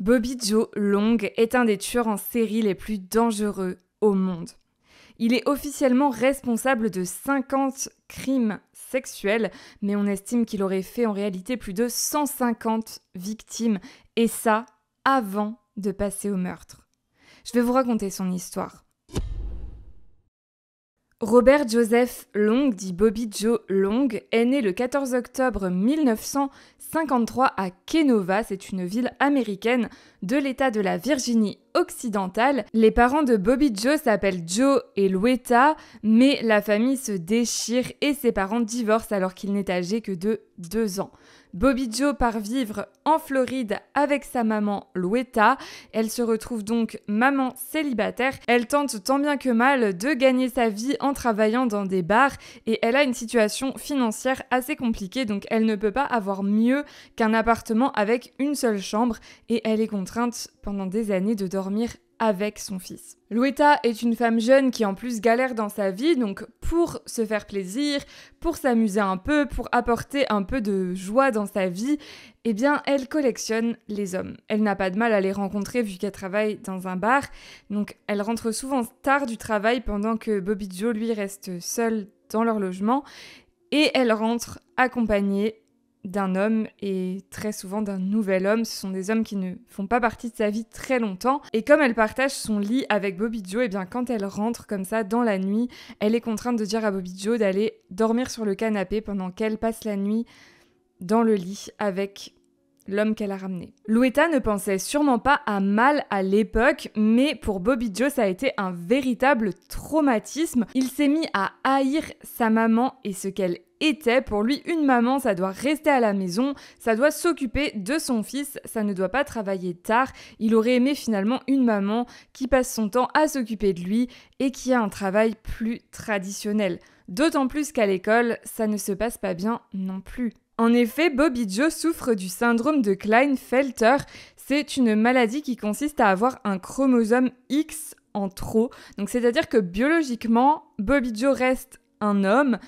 Bobby Joe Long est un des tueurs en série les plus dangereux au monde. Il est officiellement responsable de 50 crimes sexuels, mais on estime qu'il aurait fait en réalité plus de 150 victimes, et ça avant de passer au meurtre. Je vais vous raconter son histoire. Robert Joseph Long, dit Bobby Joe Long, est né le 14 octobre 1900 53 à Kenova, c'est une ville américaine de l'État de la Virginie occidentale. Les parents de Bobby Joe s'appellent Joe et Louetta, mais la famille se déchire et ses parents divorcent alors qu'il n'est âgé que de 2 ans. Bobby Joe part vivre en Floride avec sa maman Louetta. Elle se retrouve donc maman célibataire. Elle tente tant bien que mal de gagner sa vie en travaillant dans des bars et elle a une situation financière assez compliquée donc elle ne peut pas avoir mieux qu'un appartement avec une seule chambre et elle est contrainte pendant des années de dormir avec son fils. Louetta est une femme jeune qui en plus galère dans sa vie, donc pour se faire plaisir, pour s'amuser un peu, pour apporter un peu de joie dans sa vie, eh bien elle collectionne les hommes. Elle n'a pas de mal à les rencontrer vu qu'elle travaille dans un bar, donc elle rentre souvent tard du travail pendant que Bobby Joe lui reste seul dans leur logement, et elle rentre accompagnée d'un homme et très souvent d'un nouvel homme. Ce sont des hommes qui ne font pas partie de sa vie très longtemps. Et comme elle partage son lit avec Bobby Joe, et eh bien quand elle rentre comme ça dans la nuit, elle est contrainte de dire à Bobby Joe d'aller dormir sur le canapé pendant qu'elle passe la nuit dans le lit avec l'homme qu'elle a ramené. Louetta ne pensait sûrement pas à mal à l'époque, mais pour Bobby Joe, ça a été un véritable traumatisme. Il s'est mis à haïr sa maman et ce qu'elle était. Pour lui, une maman, ça doit rester à la maison, ça doit s'occuper de son fils, ça ne doit pas travailler tard. Il aurait aimé finalement une maman qui passe son temps à s'occuper de lui et qui a un travail plus traditionnel. D'autant plus qu'à l'école, ça ne se passe pas bien non plus. En effet, Bobby Joe souffre du syndrome de Kleinfelter. C'est une maladie qui consiste à avoir un chromosome X en trop. Donc c'est-à-dire que biologiquement, Bobby Joe reste un homme,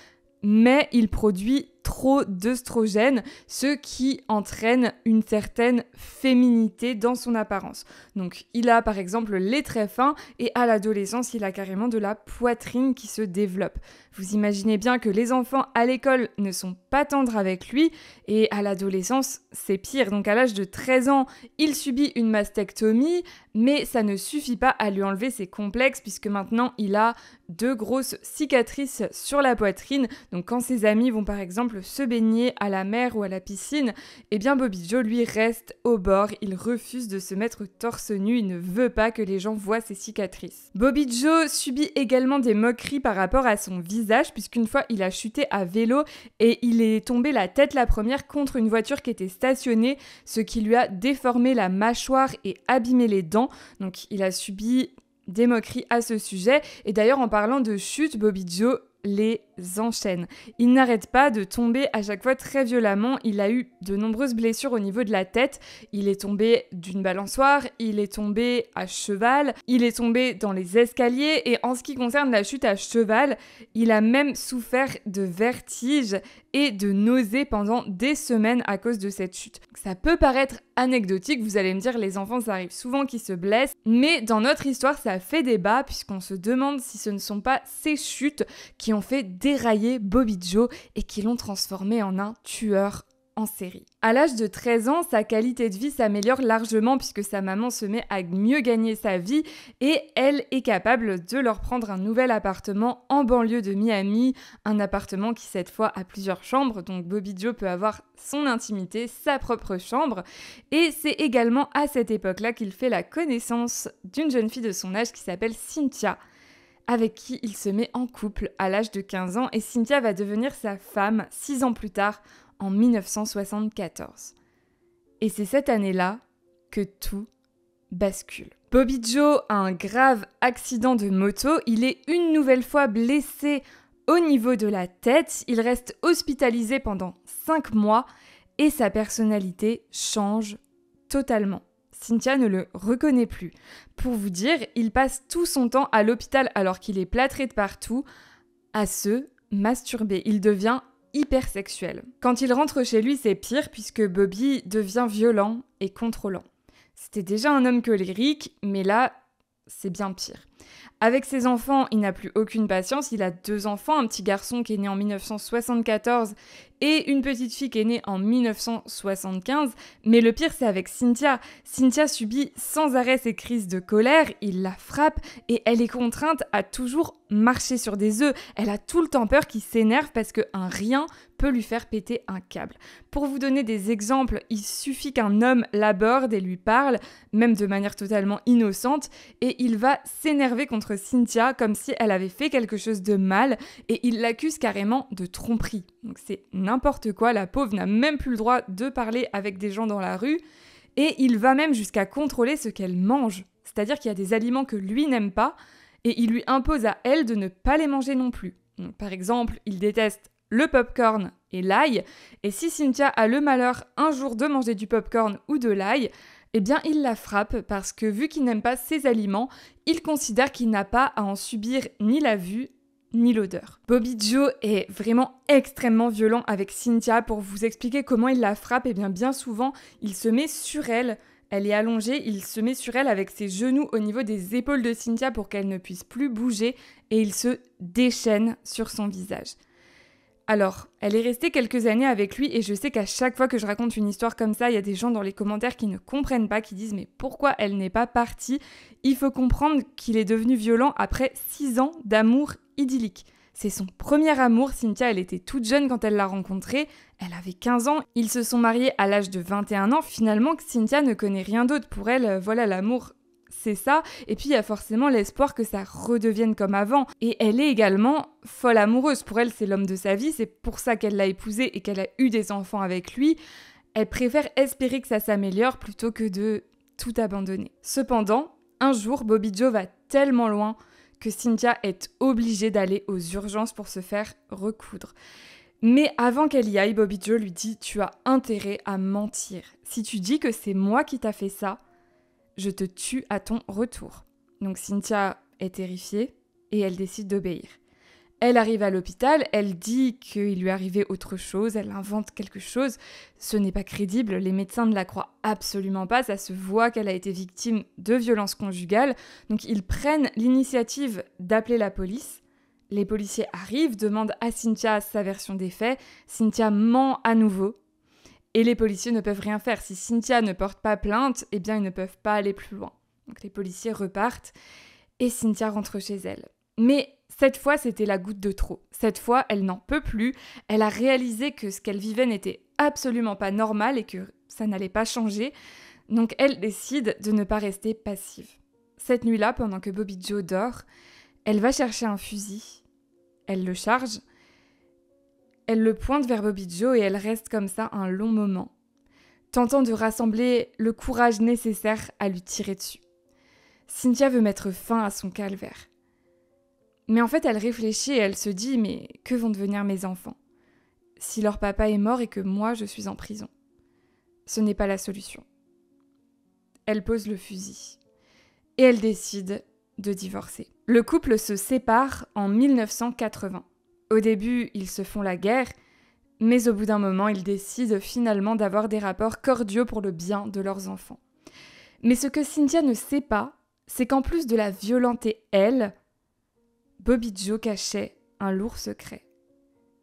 mais il produit trop d'œstrogènes, ce qui entraîne une certaine féminité dans son apparence. Donc il a par exemple les traits fins et à l'adolescence il a carrément de la poitrine qui se développe. Vous imaginez bien que les enfants à l'école ne sont pas tendres avec lui et à l'adolescence c'est pire. Donc à l'âge de 13 ans il subit une mastectomie, mais ça ne suffit pas à lui enlever ses complexes puisque maintenant il a deux grosses cicatrices sur la poitrine. Donc quand ses amis vont par exemple se baigner à la mer ou à la piscine, eh bien Bobby Joe lui reste au bord, il refuse de se mettre torse nu, il ne veut pas que les gens voient ses cicatrices. Bobby Joe subit également des moqueries par rapport à son visage puisqu'une fois il a chuté à vélo et il est tombé la tête la première contre une voiture qui était stationnée, ce qui lui a déformé la mâchoire et abîmé les dents donc il a subi des moqueries à ce sujet. Et d'ailleurs, en parlant de chute, Bobby Joe les enchaîne. Il n'arrête pas de tomber à chaque fois très violemment. Il a eu de nombreuses blessures au niveau de la tête. Il est tombé d'une balançoire, il est tombé à cheval, il est tombé dans les escaliers et en ce qui concerne la chute à cheval, il a même souffert de vertiges et de nausées pendant des semaines à cause de cette chute. Ça peut paraître anecdotique, vous allez me dire les enfants ça arrive souvent qu'ils se blessent, mais dans notre histoire ça fait débat puisqu'on se demande si ce ne sont pas ces chutes qui ont fait des déraillé Bobby Joe et qui l'ont transformé en un tueur en série. À l'âge de 13 ans, sa qualité de vie s'améliore largement puisque sa maman se met à mieux gagner sa vie et elle est capable de leur prendre un nouvel appartement en banlieue de Miami, un appartement qui cette fois a plusieurs chambres, donc Bobby Joe peut avoir son intimité, sa propre chambre, et c'est également à cette époque-là qu'il fait la connaissance d'une jeune fille de son âge qui s'appelle Cynthia, avec qui il se met en couple à l'âge de 15 ans et Cynthia va devenir sa femme 6 ans plus tard, en 1974. Et c'est cette année-là que tout bascule. Bobby Joe a un grave accident de moto, il est une nouvelle fois blessé au niveau de la tête, il reste hospitalisé pendant 5 mois et sa personnalité change totalement. Cynthia ne le reconnaît plus. Pour vous dire, il passe tout son temps à l'hôpital alors qu'il est plâtré de partout à se masturber. Il devient hypersexuel. Quand il rentre chez lui, c'est pire puisque Bobby devient violent et contrôlant. C'était déjà un homme colérique, mais là, c'est bien pire. Avec ses enfants, il n'a plus aucune patience. Il a deux enfants, un petit garçon qui est né en 1974 et une petite fille qui est née en 1975. Mais le pire, c'est avec Cynthia. Cynthia subit sans arrêt ses crises de colère, il la frappe et elle est contrainte à toujours marcher sur des œufs. Elle a tout le temps peur qu'il s'énerve parce qu'un rien peut lui faire péter un câble. Pour vous donner des exemples, il suffit qu'un homme l'aborde et lui parle, même de manière totalement innocente, et il va s'énerver contre Cynthia comme si elle avait fait quelque chose de mal, et il l'accuse carrément de tromperie. Donc c'est n'importe quoi, la pauvre n'a même plus le droit de parler avec des gens dans la rue, et il va même jusqu'à contrôler ce qu'elle mange. C'est-à-dire qu'il y a des aliments que lui n'aime pas, et il lui impose à elle de ne pas les manger non plus. par exemple, il déteste le popcorn et l'ail, et si Cynthia a le malheur un jour de manger du popcorn ou de l'ail, eh bien il la frappe parce que vu qu'il n'aime pas ses aliments, il considère qu'il n'a pas à en subir ni la vue ni l'odeur. Bobby Joe est vraiment extrêmement violent avec Cynthia. Pour vous expliquer comment il la frappe, et eh bien bien souvent, il se met sur elle. Elle est allongée, il se met sur elle avec ses genoux au niveau des épaules de Cynthia pour qu'elle ne puisse plus bouger et il se déchaîne sur son visage. Alors, elle est restée quelques années avec lui et je sais qu'à chaque fois que je raconte une histoire comme ça, il y a des gens dans les commentaires qui ne comprennent pas, qui disent mais pourquoi elle n'est pas partie Il faut comprendre qu'il est devenu violent après six ans d'amour idyllique. C'est son premier amour, Cynthia, elle était toute jeune quand elle l'a rencontré, elle avait 15 ans, ils se sont mariés à l'âge de 21 ans, finalement Cynthia ne connaît rien d'autre, pour elle, euh, voilà l'amour, c'est ça, et puis il y a forcément l'espoir que ça redevienne comme avant, et elle est également folle amoureuse, pour elle c'est l'homme de sa vie, c'est pour ça qu'elle l'a épousé et qu'elle a eu des enfants avec lui, elle préfère espérer que ça s'améliore plutôt que de tout abandonner. Cependant, un jour, Bobby Joe va tellement loin que Cynthia est obligée d'aller aux urgences pour se faire recoudre. Mais avant qu'elle y aille, Bobby Joe lui dit Tu as intérêt à mentir. Si tu dis que c'est moi qui t'as fait ça, je te tue à ton retour. Donc Cynthia est terrifiée et elle décide d'obéir. Elle arrive à l'hôpital, elle dit qu'il lui est arrivé autre chose, elle invente quelque chose. Ce n'est pas crédible, les médecins ne la croient absolument pas, ça se voit qu'elle a été victime de violences conjugales. Donc ils prennent l'initiative d'appeler la police. Les policiers arrivent, demandent à Cynthia sa version des faits. Cynthia ment à nouveau. Et les policiers ne peuvent rien faire. Si Cynthia ne porte pas plainte, eh bien ils ne peuvent pas aller plus loin. Donc les policiers repartent et Cynthia rentre chez elle. Mais cette fois, c'était la goutte de trop. Cette fois, elle n'en peut plus. Elle a réalisé que ce qu'elle vivait n'était absolument pas normal et que ça n'allait pas changer. Donc elle décide de ne pas rester passive. Cette nuit-là, pendant que Bobby Joe dort, elle va chercher un fusil. Elle le charge. Elle le pointe vers Bobby Joe et elle reste comme ça un long moment, tentant de rassembler le courage nécessaire à lui tirer dessus. Cynthia veut mettre fin à son calvaire. Mais en fait, elle réfléchit et elle se dit, mais que vont devenir mes enfants si leur papa est mort et que moi je suis en prison Ce n'est pas la solution. Elle pose le fusil et elle décide de divorcer. Le couple se sépare en 1980. Au début, ils se font la guerre, mais au bout d'un moment, ils décident finalement d'avoir des rapports cordiaux pour le bien de leurs enfants. Mais ce que Cynthia ne sait pas, c'est qu'en plus de la violenter elle, Bobby Joe cachait un lourd secret.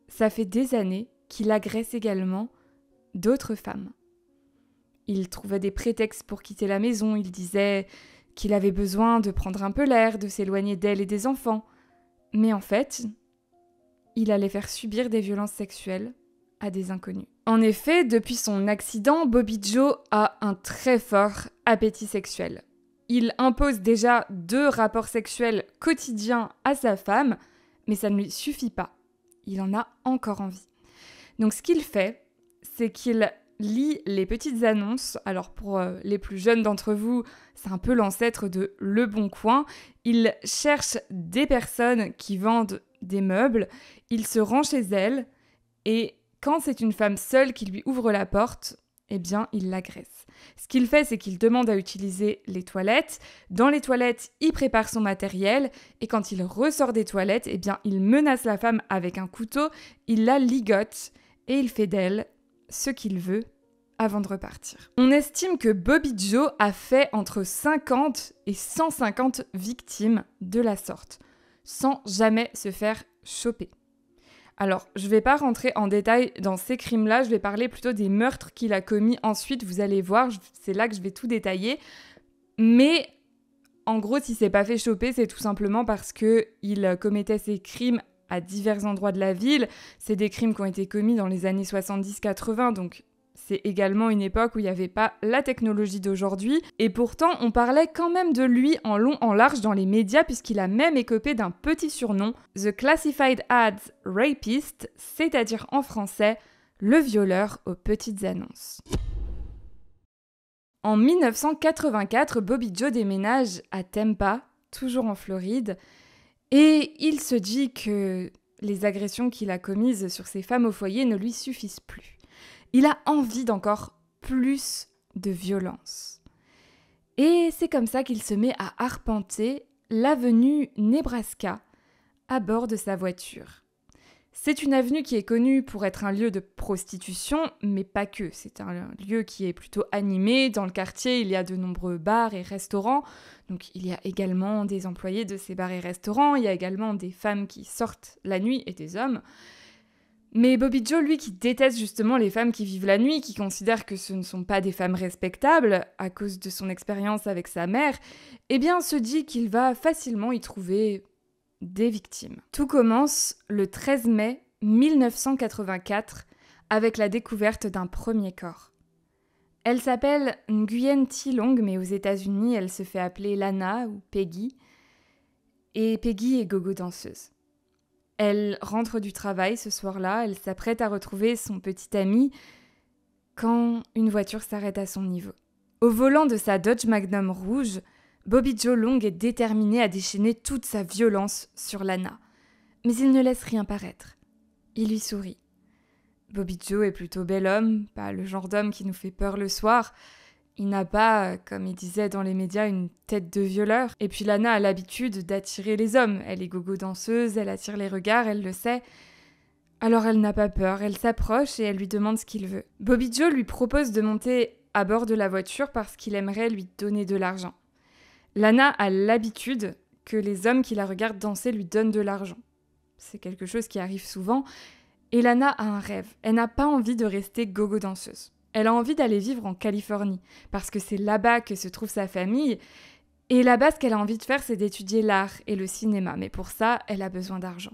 Ça fait des années qu'il agresse également d'autres femmes. Il trouvait des prétextes pour quitter la maison, il disait qu'il avait besoin de prendre un peu l'air, de s'éloigner d'elle et des enfants. Mais en fait, il allait faire subir des violences sexuelles à des inconnus. En effet, depuis son accident, Bobby Joe a un très fort appétit sexuel. Il impose déjà deux rapports sexuels quotidiens à sa femme, mais ça ne lui suffit pas. Il en a encore envie. Donc ce qu'il fait, c'est qu'il lit les petites annonces. Alors pour euh, les plus jeunes d'entre vous, c'est un peu l'ancêtre de Le Bon Coin. Il cherche des personnes qui vendent des meubles, il se rend chez elles et quand c'est une femme seule qui lui ouvre la porte, eh bien il l'agresse. Ce qu'il fait, c'est qu'il demande à utiliser les toilettes. Dans les toilettes, il prépare son matériel et quand il ressort des toilettes, eh bien, il menace la femme avec un couteau, il la ligote et il fait d'elle ce qu'il veut avant de repartir. On estime que Bobby Joe a fait entre 50 et 150 victimes de la sorte, sans jamais se faire choper. Alors, je ne vais pas rentrer en détail dans ces crimes-là, je vais parler plutôt des meurtres qu'il a commis ensuite, vous allez voir, c'est là que je vais tout détailler. Mais en gros, s'il s'est pas fait choper, c'est tout simplement parce que il euh, commettait ces crimes à divers endroits de la ville. C'est des crimes qui ont été commis dans les années 70-80, donc c'est également une époque où il n'y avait pas la technologie d'aujourd'hui, et pourtant on parlait quand même de lui en long en large dans les médias puisqu'il a même écopé d'un petit surnom, The Classified Ads Rapist, c'est-à-dire en français, le violeur aux petites annonces. En 1984, Bobby Joe déménage à Tampa, toujours en Floride, et il se dit que les agressions qu'il a commises sur ses femmes au foyer ne lui suffisent plus. Il a envie d'encore plus de violence. Et c'est comme ça qu'il se met à arpenter l'avenue Nebraska à bord de sa voiture. C'est une avenue qui est connue pour être un lieu de prostitution, mais pas que. C'est un lieu qui est plutôt animé. Dans le quartier, il y a de nombreux bars et restaurants. Donc il y a également des employés de ces bars et restaurants. Il y a également des femmes qui sortent la nuit et des hommes. Mais Bobby Joe, lui, qui déteste justement les femmes qui vivent la nuit, qui considère que ce ne sont pas des femmes respectables à cause de son expérience avec sa mère, eh bien se dit qu'il va facilement y trouver des victimes. Tout commence le 13 mai 1984 avec la découverte d'un premier corps. Elle s'appelle Nguyen Thi Long, mais aux États-Unis, elle se fait appeler Lana ou Peggy. Et Peggy est gogo danseuse. Elle rentre du travail ce soir-là, elle s'apprête à retrouver son petit ami quand une voiture s'arrête à son niveau. Au volant de sa Dodge Magnum rouge, Bobby Joe Long est déterminé à déchaîner toute sa violence sur Lana. Mais il ne laisse rien paraître. Il lui sourit. Bobby Joe est plutôt bel homme, pas le genre d'homme qui nous fait peur le soir, il n'a pas, comme il disait dans les médias, une tête de violeur. Et puis Lana a l'habitude d'attirer les hommes. Elle est gogo danseuse, elle attire les regards, elle le sait. Alors elle n'a pas peur, elle s'approche et elle lui demande ce qu'il veut. Bobby Joe lui propose de monter à bord de la voiture parce qu'il aimerait lui donner de l'argent. Lana a l'habitude que les hommes qui la regardent danser lui donnent de l'argent. C'est quelque chose qui arrive souvent. Et Lana a un rêve. Elle n'a pas envie de rester gogo danseuse. Elle a envie d'aller vivre en Californie, parce que c'est là-bas que se trouve sa famille. Et là-bas, ce qu'elle a envie de faire, c'est d'étudier l'art et le cinéma. Mais pour ça, elle a besoin d'argent.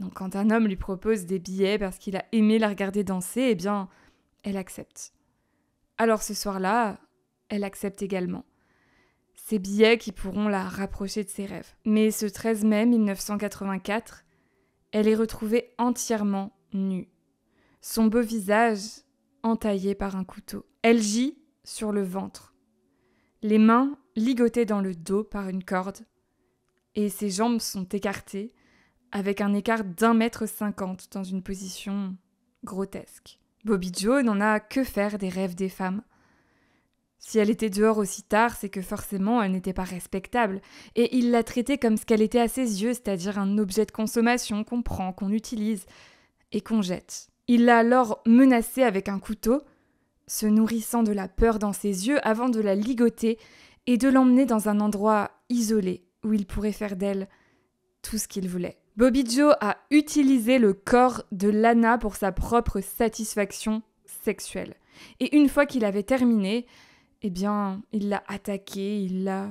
Donc quand un homme lui propose des billets parce qu'il a aimé la regarder danser, eh bien, elle accepte. Alors ce soir-là, elle accepte également. Ces billets qui pourront la rapprocher de ses rêves. Mais ce 13 mai 1984, elle est retrouvée entièrement nue. Son beau visage entaillée par un couteau. Elle gît sur le ventre, les mains ligotées dans le dos par une corde, et ses jambes sont écartées, avec un écart d'un mètre cinquante dans une position grotesque. Bobby Joe n'en a que faire des rêves des femmes. Si elle était dehors aussi tard, c'est que forcément elle n'était pas respectable, et il la traitait comme ce qu'elle était à ses yeux, c'est-à-dire un objet de consommation qu'on prend, qu'on utilise et qu'on jette. Il l'a alors menacée avec un couteau, se nourrissant de la peur dans ses yeux avant de la ligoter et de l'emmener dans un endroit isolé où il pourrait faire d'elle tout ce qu'il voulait. Bobby Joe a utilisé le corps de Lana pour sa propre satisfaction sexuelle. Et une fois qu'il avait terminé, eh bien, il l'a attaqué, il l'a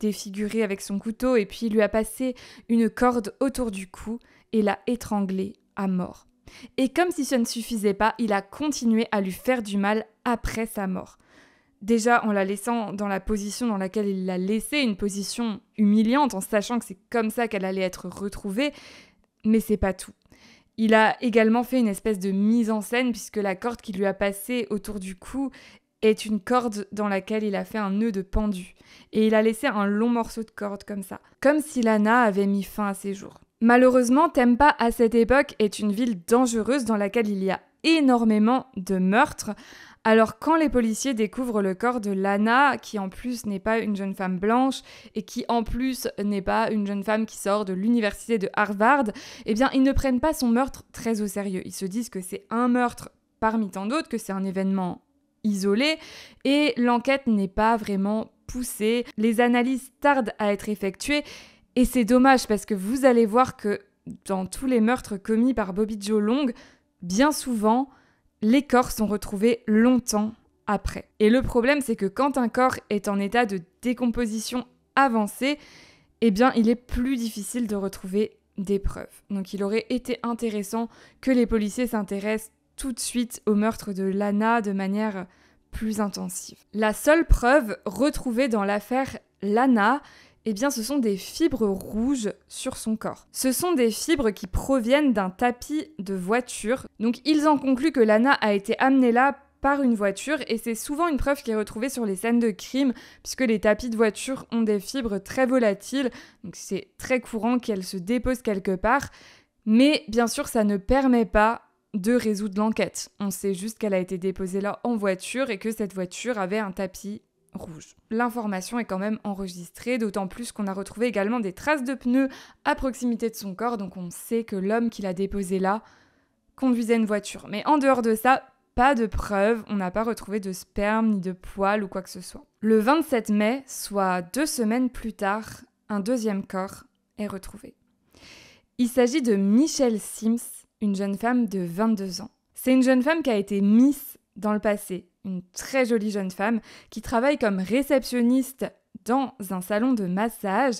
défiguré avec son couteau et puis il lui a passé une corde autour du cou et l'a étranglée à mort. Et comme si ça ne suffisait pas, il a continué à lui faire du mal après sa mort. Déjà en la laissant dans la position dans laquelle il l'a laissée, une position humiliante, en sachant que c'est comme ça qu'elle allait être retrouvée, mais c'est pas tout. Il a également fait une espèce de mise en scène puisque la corde qui lui a passé autour du cou est une corde dans laquelle il a fait un nœud de pendu. Et il a laissé un long morceau de corde comme ça, comme si Lana avait mis fin à ses jours. Malheureusement, Tempa à cette époque est une ville dangereuse dans laquelle il y a énormément de meurtres. Alors quand les policiers découvrent le corps de Lana, qui en plus n'est pas une jeune femme blanche et qui en plus n'est pas une jeune femme qui sort de l'université de Harvard, eh bien ils ne prennent pas son meurtre très au sérieux. Ils se disent que c'est un meurtre parmi tant d'autres, que c'est un événement isolé et l'enquête n'est pas vraiment poussée. Les analyses tardent à être effectuées et c'est dommage parce que vous allez voir que dans tous les meurtres commis par Bobby Joe Long, bien souvent, les corps sont retrouvés longtemps après. Et le problème, c'est que quand un corps est en état de décomposition avancée, eh bien, il est plus difficile de retrouver des preuves. Donc, il aurait été intéressant que les policiers s'intéressent tout de suite au meurtre de Lana de manière plus intensive. La seule preuve retrouvée dans l'affaire Lana, eh bien ce sont des fibres rouges sur son corps. Ce sont des fibres qui proviennent d'un tapis de voiture. Donc ils en concluent que Lana a été amenée là par une voiture et c'est souvent une preuve qui est retrouvée sur les scènes de crime puisque les tapis de voiture ont des fibres très volatiles, donc c'est très courant qu'elles se déposent quelque part, mais bien sûr ça ne permet pas de résoudre l'enquête. On sait juste qu'elle a été déposée là en voiture et que cette voiture avait un tapis rouge. L'information est quand même enregistrée, d'autant plus qu'on a retrouvé également des traces de pneus à proximité de son corps, donc on sait que l'homme qui l'a déposé là conduisait une voiture. Mais en dehors de ça, pas de preuves, on n'a pas retrouvé de sperme ni de poils ou quoi que ce soit. Le 27 mai, soit deux semaines plus tard, un deuxième corps est retrouvé. Il s'agit de Michelle Sims, une jeune femme de 22 ans. C'est une jeune femme qui a été Miss dans le passé, une très jolie jeune femme qui travaille comme réceptionniste dans un salon de massage,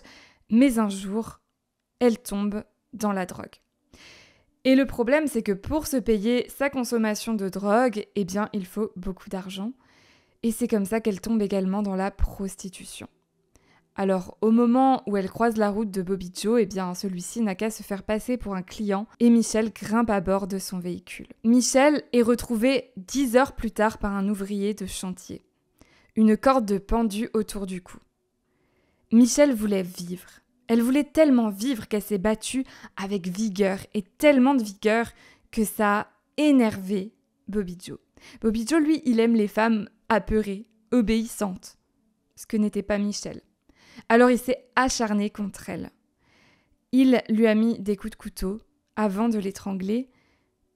mais un jour, elle tombe dans la drogue. Et le problème, c'est que pour se payer sa consommation de drogue, eh bien, il faut beaucoup d'argent. Et c'est comme ça qu'elle tombe également dans la prostitution. Alors, au moment où elle croise la route de Bobby Joe, eh bien, celui-ci n'a qu'à se faire passer pour un client et Michel grimpe à bord de son véhicule. Michel est retrouvé dix heures plus tard par un ouvrier de chantier. Une corde de pendue autour du cou. Michel voulait vivre. Elle voulait tellement vivre qu'elle s'est battue avec vigueur et tellement de vigueur que ça a énervé Bobby Joe. Bobby Joe, lui, il aime les femmes apeurées, obéissantes, ce que n'était pas Michel. Alors il s'est acharné contre elle. Il lui a mis des coups de couteau avant de l'étrangler,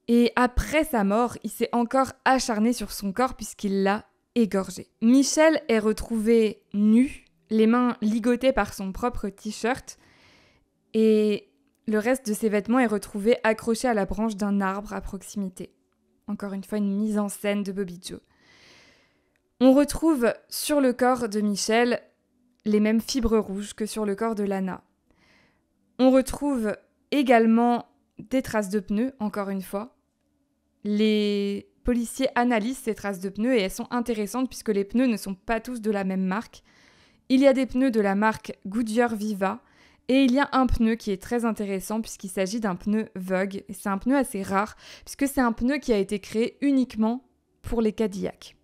et après sa mort, il s'est encore acharné sur son corps puisqu'il l'a égorgé. Michel est retrouvé nu, les mains ligotées par son propre t-shirt, et le reste de ses vêtements est retrouvé accroché à la branche d'un arbre à proximité. Encore une fois, une mise en scène de Bobby Joe. On retrouve sur le corps de Michel les mêmes fibres rouges que sur le corps de l'ANA. On retrouve également des traces de pneus, encore une fois. Les policiers analysent ces traces de pneus et elles sont intéressantes puisque les pneus ne sont pas tous de la même marque. Il y a des pneus de la marque Goodyear Viva et il y a un pneu qui est très intéressant puisqu'il s'agit d'un pneu Vogue. C'est un pneu assez rare puisque c'est un pneu qui a été créé uniquement pour les Cadillacs.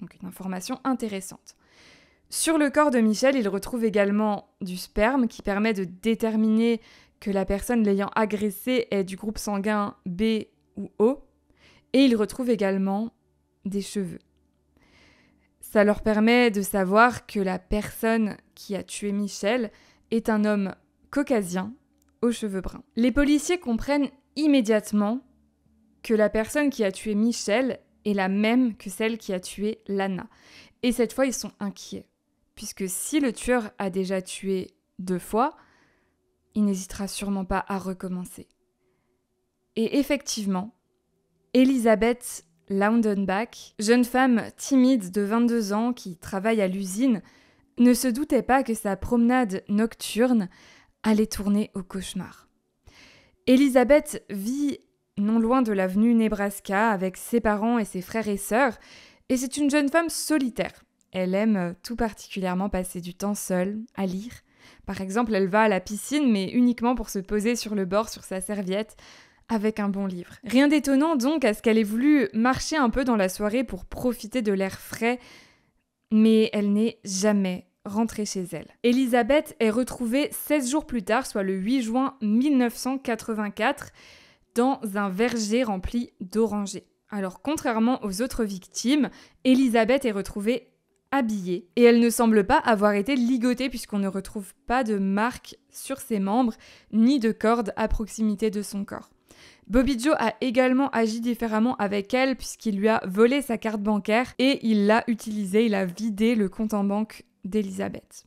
Donc une information intéressante. Sur le corps de Michel, ils retrouvent également du sperme qui permet de déterminer que la personne l'ayant agressé est du groupe sanguin B ou O. Et ils retrouvent également des cheveux. Ça leur permet de savoir que la personne qui a tué Michel est un homme caucasien aux cheveux bruns. Les policiers comprennent immédiatement que la personne qui a tué Michel est la même que celle qui a tué Lana. Et cette fois, ils sont inquiets puisque si le tueur a déjà tué deux fois, il n'hésitera sûrement pas à recommencer. Et effectivement, Elisabeth Laundenbach, jeune femme timide de 22 ans qui travaille à l'usine, ne se doutait pas que sa promenade nocturne allait tourner au cauchemar. Elisabeth vit non loin de l'avenue Nebraska avec ses parents et ses frères et sœurs, et c'est une jeune femme solitaire elle aime euh, tout particulièrement passer du temps seule, à lire. Par exemple, elle va à la piscine, mais uniquement pour se poser sur le bord sur sa serviette avec un bon livre. Rien d'étonnant donc à ce qu'elle ait voulu marcher un peu dans la soirée pour profiter de l'air frais, mais elle n'est jamais rentrée chez elle. Elisabeth est retrouvée 16 jours plus tard, soit le 8 juin 1984, dans un verger rempli d'orangers. Alors contrairement aux autres victimes, Elisabeth est retrouvée et elle ne semble pas avoir été ligotée puisqu'on ne retrouve pas de marques sur ses membres ni de cordes à proximité de son corps. Bobby Joe a également agi différemment avec elle puisqu'il lui a volé sa carte bancaire et il l'a utilisée, il a vidé le compte en banque d'Elisabeth.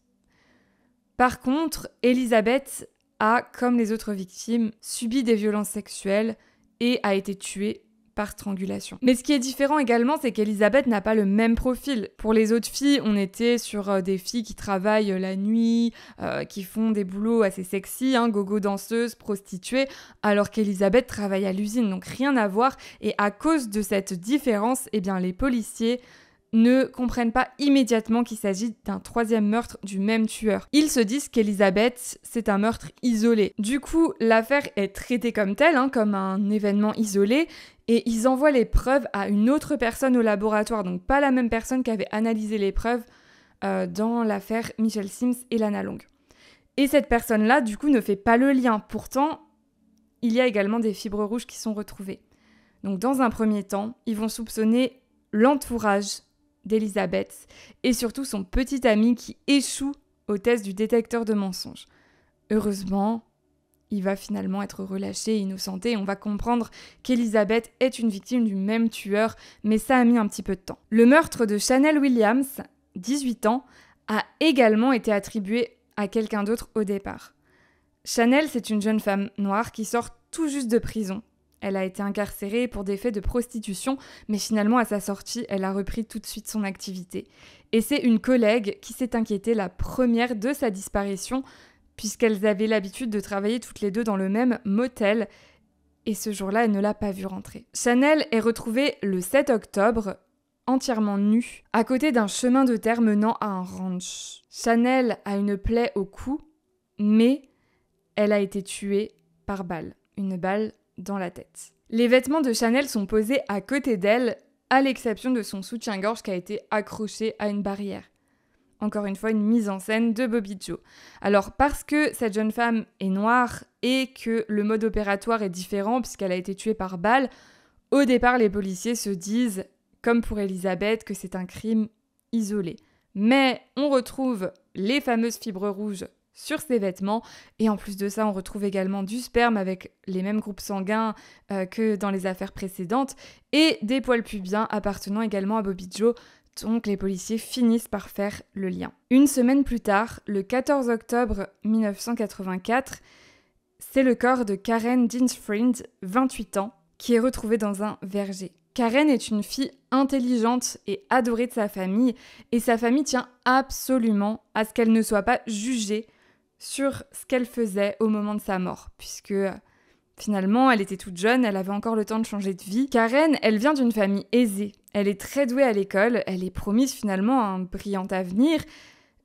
Par contre, Elisabeth a, comme les autres victimes, subi des violences sexuelles et a été tuée par strangulation. Mais ce qui est différent également, c'est qu'Elisabeth n'a pas le même profil. Pour les autres filles, on était sur euh, des filles qui travaillent euh, la nuit, euh, qui font des boulots assez sexy, hein, gogo danseuse, prostituée, alors qu'Elisabeth travaille à l'usine, donc rien à voir. Et à cause de cette différence, eh bien, les policiers ne comprennent pas immédiatement qu'il s'agit d'un troisième meurtre du même tueur. Ils se disent qu'Elisabeth, c'est un meurtre isolé. Du coup, l'affaire est traitée comme telle, hein, comme un événement isolé, et ils envoient les preuves à une autre personne au laboratoire, donc pas la même personne qui avait analysé les preuves euh, dans l'affaire Michel Sims et Lana Long. Et cette personne-là, du coup, ne fait pas le lien. Pourtant, il y a également des fibres rouges qui sont retrouvées. Donc dans un premier temps, ils vont soupçonner l'entourage d'Elisabeth et surtout son petit ami qui échoue au test du détecteur de mensonges. Heureusement, il va finalement être relâché et innocenté on va comprendre qu'Elisabeth est une victime du même tueur, mais ça a mis un petit peu de temps. Le meurtre de Chanel Williams, 18 ans, a également été attribué à quelqu'un d'autre au départ. Chanel, c'est une jeune femme noire qui sort tout juste de prison elle a été incarcérée pour des faits de prostitution, mais finalement à sa sortie, elle a repris tout de suite son activité. Et c'est une collègue qui s'est inquiétée la première de sa disparition, puisqu'elles avaient l'habitude de travailler toutes les deux dans le même motel, et ce jour-là, elle ne l'a pas vue rentrer. Chanel est retrouvée le 7 octobre, entièrement nue, à côté d'un chemin de terre menant à un ranch. Chanel a une plaie au cou, mais elle a été tuée par balle, une balle dans la tête. Les vêtements de Chanel sont posés à côté d'elle, à l'exception de son soutien-gorge qui a été accroché à une barrière. Encore une fois, une mise en scène de Bobby Joe. Alors, parce que cette jeune femme est noire et que le mode opératoire est différent puisqu'elle a été tuée par balle, au départ, les policiers se disent, comme pour Elisabeth, que c'est un crime isolé. Mais on retrouve les fameuses fibres rouges sur ses vêtements. Et en plus de ça, on retrouve également du sperme avec les mêmes groupes sanguins euh, que dans les affaires précédentes et des poils pubiens appartenant également à Bobby Joe. Donc les policiers finissent par faire le lien. Une semaine plus tard, le 14 octobre 1984, c'est le corps de Karen Dinsfriend, 28 ans, qui est retrouvé dans un verger. Karen est une fille intelligente et adorée de sa famille, et sa famille tient absolument à ce qu'elle ne soit pas jugée sur ce qu'elle faisait au moment de sa mort, puisque euh, finalement elle était toute jeune, elle avait encore le temps de changer de vie. Karen, elle vient d'une famille aisée, elle est très douée à l'école, elle est promise finalement un brillant avenir,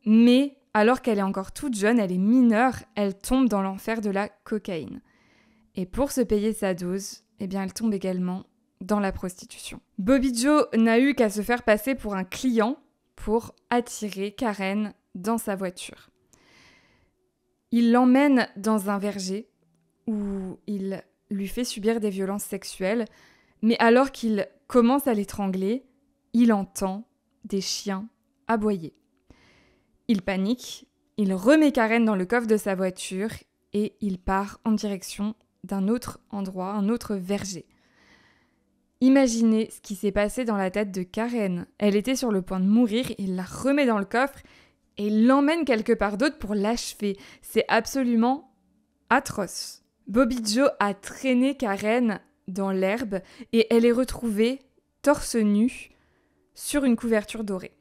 mais alors qu'elle est encore toute jeune, elle est mineure, elle tombe dans l'enfer de la cocaïne. Et pour se payer sa dose, eh bien elle tombe également dans la prostitution. Bobby Joe n'a eu qu'à se faire passer pour un client pour attirer Karen dans sa voiture. Il l'emmène dans un verger où il lui fait subir des violences sexuelles, mais alors qu'il commence à l'étrangler, il entend des chiens aboyer. Il panique, il remet Karen dans le coffre de sa voiture et il part en direction d'un autre endroit, un autre verger. Imaginez ce qui s'est passé dans la tête de Karen. Elle était sur le point de mourir, il la remet dans le coffre et l'emmène quelque part d'autre pour l'achever. C'est absolument atroce. Bobby Joe a traîné Karen dans l'herbe et elle est retrouvée torse nu sur une couverture dorée.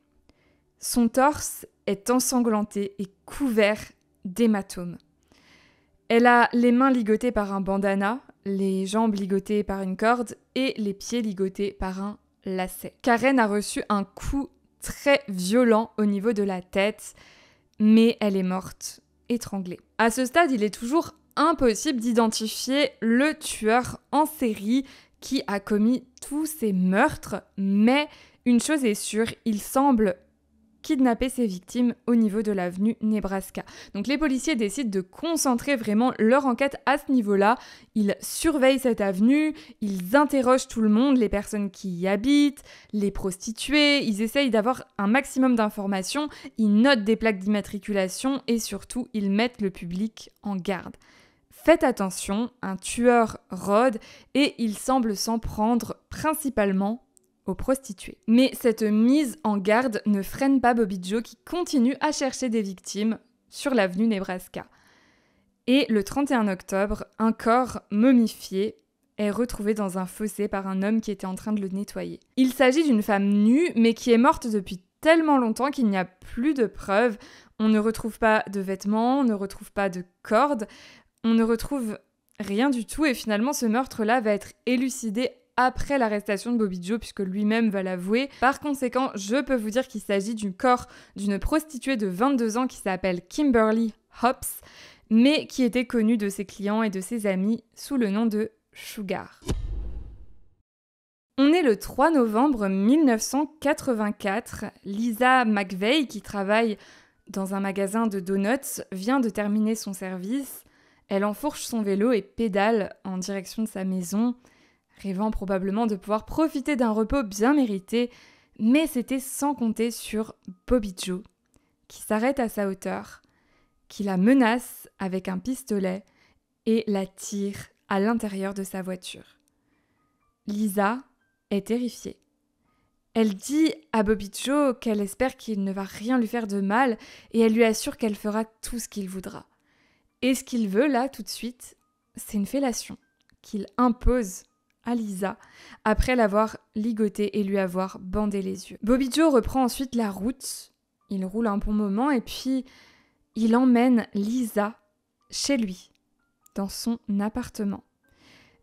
Son torse est ensanglanté et couvert d'hématomes. Elle a les mains ligotées par un bandana, les jambes ligotées par une corde et les pieds ligotés par un lacet. Karen a reçu un coup très violent au niveau de la tête, mais elle est morte, étranglée. À ce stade, il est toujours impossible d'identifier le tueur en série qui a commis tous ces meurtres, mais une chose est sûre, il semble kidnapper ses victimes au niveau de l'avenue Nebraska. Donc les policiers décident de concentrer vraiment leur enquête à ce niveau-là. Ils surveillent cette avenue, ils interrogent tout le monde, les personnes qui y habitent, les prostituées, ils essayent d'avoir un maximum d'informations, ils notent des plaques d'immatriculation et surtout ils mettent le public en garde. Faites attention, un tueur rôde et il semble s'en prendre principalement aux prostituées. Mais cette mise en garde ne freine pas Bobby Joe qui continue à chercher des victimes sur l'avenue Nebraska. Et le 31 octobre, un corps momifié est retrouvé dans un fossé par un homme qui était en train de le nettoyer. Il s'agit d'une femme nue, mais qui est morte depuis tellement longtemps qu'il n'y a plus de preuves. On ne retrouve pas de vêtements, on ne retrouve pas de cordes, on ne retrouve rien du tout, et finalement ce meurtre-là va être élucidé après l'arrestation de Bobby Joe puisque lui-même va l'avouer. Par conséquent, je peux vous dire qu'il s'agit du corps d'une prostituée de 22 ans qui s'appelle Kimberly Hobbs, mais qui était connue de ses clients et de ses amis sous le nom de Sugar. On est le 3 novembre 1984. Lisa McVeigh, qui travaille dans un magasin de donuts, vient de terminer son service. Elle enfourche son vélo et pédale en direction de sa maison rêvant probablement de pouvoir profiter d'un repos bien mérité, mais c'était sans compter sur Bobby Joe, qui s'arrête à sa hauteur, qui la menace avec un pistolet et la tire à l'intérieur de sa voiture. Lisa est terrifiée. Elle dit à Bobby Joe qu'elle espère qu'il ne va rien lui faire de mal et elle lui assure qu'elle fera tout ce qu'il voudra. Et ce qu'il veut là tout de suite, c'est une fellation qu'il impose à Lisa après l'avoir ligoté et lui avoir bandé les yeux. Bobby Joe reprend ensuite la route, il roule un bon moment et puis il emmène Lisa chez lui, dans son appartement.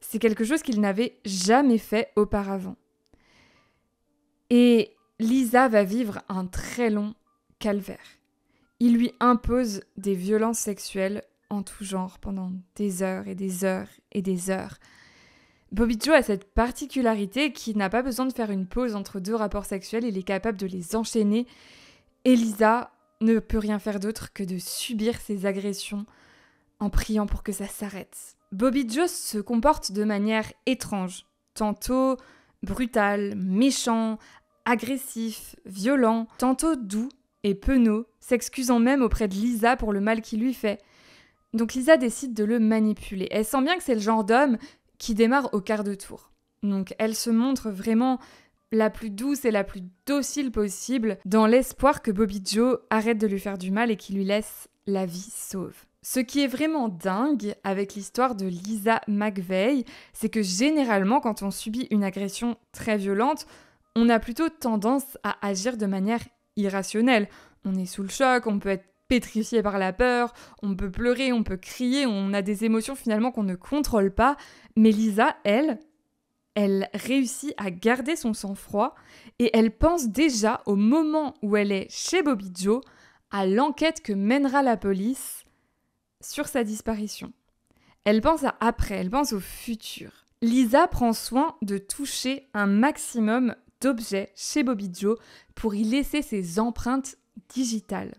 C'est quelque chose qu'il n'avait jamais fait auparavant. Et Lisa va vivre un très long calvaire. Il lui impose des violences sexuelles en tout genre pendant des heures et des heures et des heures. Bobby Joe a cette particularité qu'il n'a pas besoin de faire une pause entre deux rapports sexuels, il est capable de les enchaîner. Lisa ne peut rien faire d'autre que de subir ses agressions en priant pour que ça s'arrête. Bobby Joe se comporte de manière étrange, tantôt brutal, méchant, agressif, violent, tantôt doux et penaud, s'excusant même auprès de Lisa pour le mal qu'il lui fait. Donc Lisa décide de le manipuler. Elle sent bien que c'est le genre d'homme qui démarre au quart de tour. Donc elle se montre vraiment la plus douce et la plus docile possible dans l'espoir que Bobby Joe arrête de lui faire du mal et qu'il lui laisse la vie sauve. Ce qui est vraiment dingue avec l'histoire de Lisa McVeigh, c'est que généralement quand on subit une agression très violente, on a plutôt tendance à agir de manière irrationnelle. On est sous le choc, on peut être pétrifiée par la peur, on peut pleurer, on peut crier, on a des émotions finalement qu'on ne contrôle pas. Mais Lisa, elle, elle réussit à garder son sang-froid et elle pense déjà au moment où elle est chez Bobby Joe à l'enquête que mènera la police sur sa disparition. Elle pense à après, elle pense au futur. Lisa prend soin de toucher un maximum d'objets chez Bobby Joe pour y laisser ses empreintes digitales.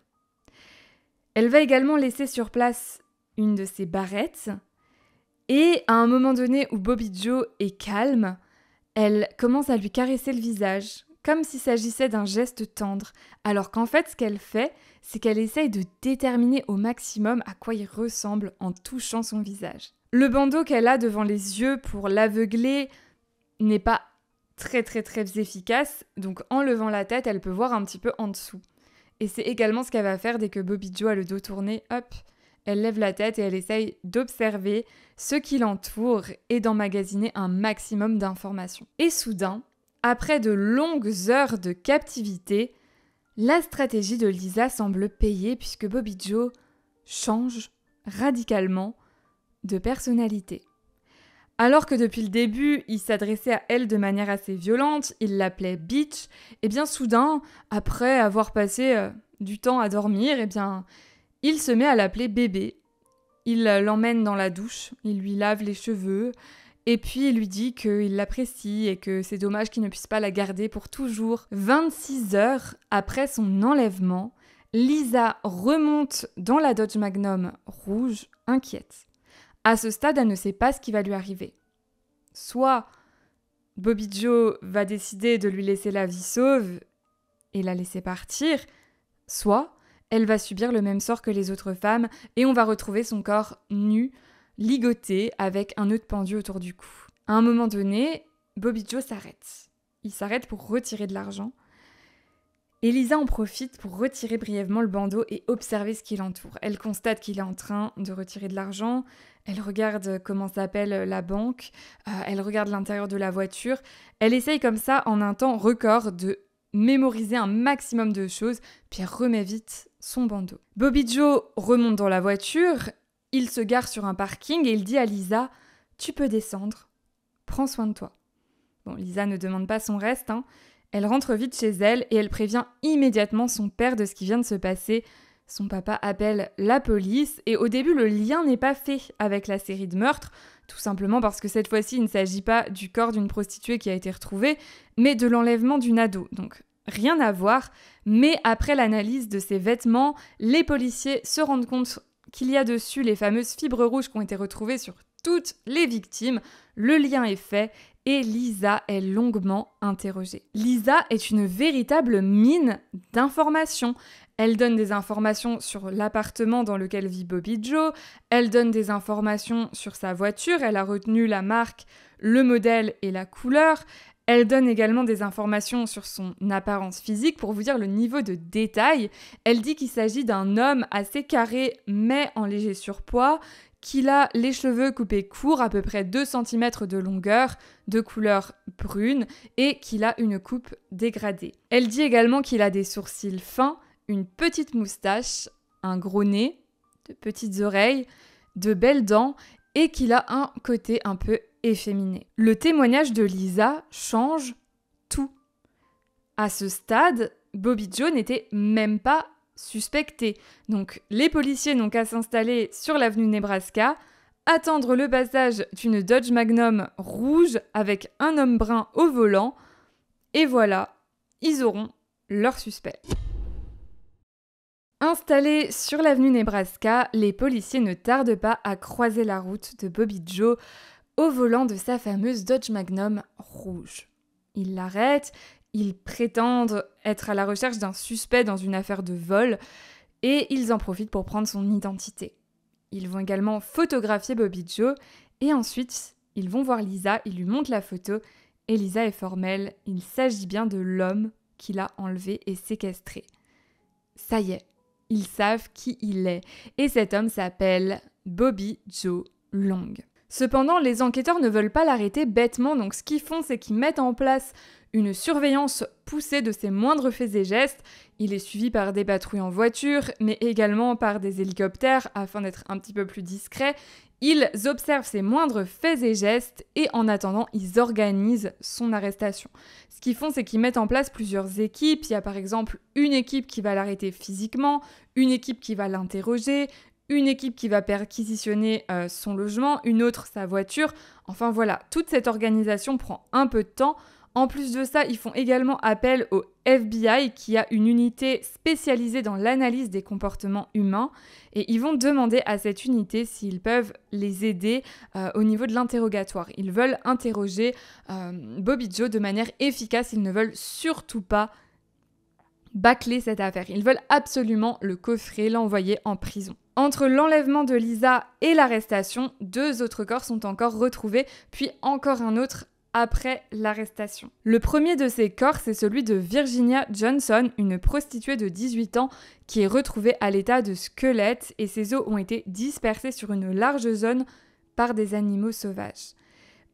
Elle va également laisser sur place une de ses barrettes, et à un moment donné où Bobby Joe est calme, elle commence à lui caresser le visage, comme s'il s'agissait d'un geste tendre, alors qu'en fait ce qu'elle fait, c'est qu'elle essaye de déterminer au maximum à quoi il ressemble en touchant son visage. Le bandeau qu'elle a devant les yeux pour l'aveugler n'est pas très très très efficace, donc en levant la tête, elle peut voir un petit peu en dessous. Et c'est également ce qu'elle va faire dès que Bobby Joe a le dos tourné, hop, elle lève la tête et elle essaye d'observer ce qui l'entoure et d'emmagasiner un maximum d'informations. Et soudain, après de longues heures de captivité, la stratégie de Lisa semble payer puisque Bobby Joe change radicalement de personnalité. Alors que depuis le début, il s'adressait à elle de manière assez violente, il l'appelait bitch, et bien soudain, après avoir passé euh, du temps à dormir, et bien il se met à l'appeler bébé. Il l'emmène dans la douche, il lui lave les cheveux, et puis il lui dit qu'il l'apprécie et que c'est dommage qu'il ne puisse pas la garder pour toujours. 26 heures après son enlèvement, Lisa remonte dans la Dodge Magnum rouge, inquiète. À ce stade, elle ne sait pas ce qui va lui arriver. Soit Bobby Joe va décider de lui laisser la vie sauve et la laisser partir, soit elle va subir le même sort que les autres femmes et on va retrouver son corps nu, ligoté, avec un nœud de pendu autour du cou. À un moment donné, Bobby Joe s'arrête. Il s'arrête pour retirer de l'argent. Elisa en profite pour retirer brièvement le bandeau et observer ce qui l'entoure. Elle constate qu'il est en train de retirer de l'argent, elle regarde euh, comment s'appelle euh, la banque, euh, elle regarde l'intérieur de la voiture. Elle essaye comme ça, en un temps record, de mémoriser un maximum de choses, puis elle remet vite son bandeau. Bobby Joe remonte dans la voiture, il se gare sur un parking et il dit à Lisa Tu peux descendre, prends soin de toi. Bon, Lisa ne demande pas son reste, hein. elle rentre vite chez elle et elle prévient immédiatement son père de ce qui vient de se passer. Son papa appelle la police et au début le lien n'est pas fait avec la série de meurtres, tout simplement parce que cette fois-ci il ne s'agit pas du corps d'une prostituée qui a été retrouvée, mais de l'enlèvement d'une ado. Donc rien à voir, mais après l'analyse de ses vêtements, les policiers se rendent compte qu'il y a dessus les fameuses fibres rouges qui ont été retrouvées sur toutes les victimes. Le lien est fait et Lisa est longuement interrogée. Lisa est une véritable mine d'informations. Elle donne des informations sur l'appartement dans lequel vit Bobby Joe, elle donne des informations sur sa voiture, elle a retenu la marque, le modèle et la couleur, elle donne également des informations sur son apparence physique pour vous dire le niveau de détail. Elle dit qu'il s'agit d'un homme assez carré mais en léger surpoids, qu'il a les cheveux coupés courts, à peu près 2 cm de longueur, de couleur brune, et qu'il a une coupe dégradée. Elle dit également qu'il a des sourcils fins, une petite moustache, un gros nez, de petites oreilles, de belles dents et qu'il a un côté un peu efféminé. Le témoignage de Lisa change tout. À ce stade, Bobby Joe n'était même pas suspecté. Donc les policiers n'ont qu'à s'installer sur l'avenue Nebraska, attendre le passage d'une Dodge Magnum rouge avec un homme brun au volant, et voilà, ils auront leur suspect. Installés sur l'avenue Nebraska, les policiers ne tardent pas à croiser la route de Bobby Joe au volant de sa fameuse Dodge Magnum rouge. Ils l'arrêtent, ils prétendent être à la recherche d'un suspect dans une affaire de vol et ils en profitent pour prendre son identité. Ils vont également photographier Bobby Joe et ensuite ils vont voir Lisa, ils lui montrent la photo et Lisa est formelle, il s'agit bien de l'homme qu'il a enlevé et séquestré. Ça y est, ils savent qui il est. Et cet homme s'appelle Bobby Joe Long. Cependant, les enquêteurs ne veulent pas l'arrêter bêtement, donc ce qu'ils font, c'est qu'ils mettent en place une surveillance poussée de ses moindres faits et gestes. Il est suivi par des patrouilles en voiture, mais également par des hélicoptères afin d'être un petit peu plus discret. Ils observent ses moindres faits et gestes et en attendant, ils organisent son arrestation. Ce qu'ils font, c'est qu'ils mettent en place plusieurs équipes. Il y a par exemple une équipe qui va l'arrêter physiquement, une équipe qui va l'interroger, une équipe qui va perquisitionner euh, son logement, une autre sa voiture. Enfin voilà, toute cette organisation prend un peu de temps. En plus de ça, ils font également appel au FBI qui a une unité spécialisée dans l'analyse des comportements humains et ils vont demander à cette unité s'ils peuvent les aider euh, au niveau de l'interrogatoire. Ils veulent interroger euh, Bobby Joe de manière efficace, ils ne veulent surtout pas bâcler cette affaire. Ils veulent absolument le coffrer, l'envoyer en prison. Entre l'enlèvement de Lisa et l'arrestation, deux autres corps sont encore retrouvés, puis encore un autre après l'arrestation. Le premier de ces corps, c'est celui de Virginia Johnson, une prostituée de 18 ans qui est retrouvée à l'état de squelette et ses os ont été dispersés sur une large zone par des animaux sauvages.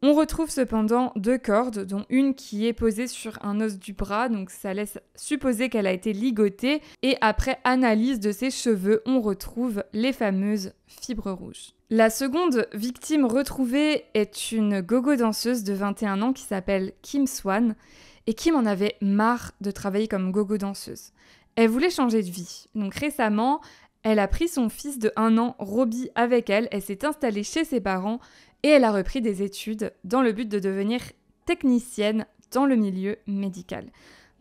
On retrouve cependant deux cordes, dont une qui est posée sur un os du bras, donc ça laisse supposer qu'elle a été ligotée, et après analyse de ses cheveux, on retrouve les fameuses fibres rouges. La seconde victime retrouvée est une gogo danseuse de 21 ans qui s'appelle Kim Swan, et Kim en avait marre de travailler comme gogo danseuse. Elle voulait changer de vie, donc récemment, elle a pris son fils de 1 an, Robbie, avec elle, elle s'est installée chez ses parents et elle a repris des études dans le but de devenir technicienne dans le milieu médical.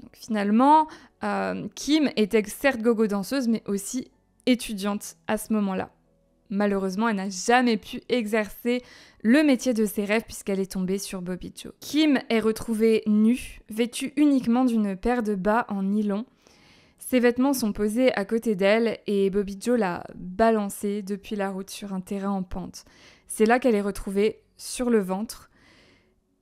Donc finalement, euh, Kim était certes gogo danseuse, mais aussi étudiante à ce moment-là. Malheureusement, elle n'a jamais pu exercer le métier de ses rêves puisqu'elle est tombée sur Bobby Joe. Kim est retrouvée nue, vêtue uniquement d'une paire de bas en nylon. Ses vêtements sont posés à côté d'elle et Bobby Joe l'a balancée depuis la route sur un terrain en pente. C'est là qu'elle est retrouvée sur le ventre.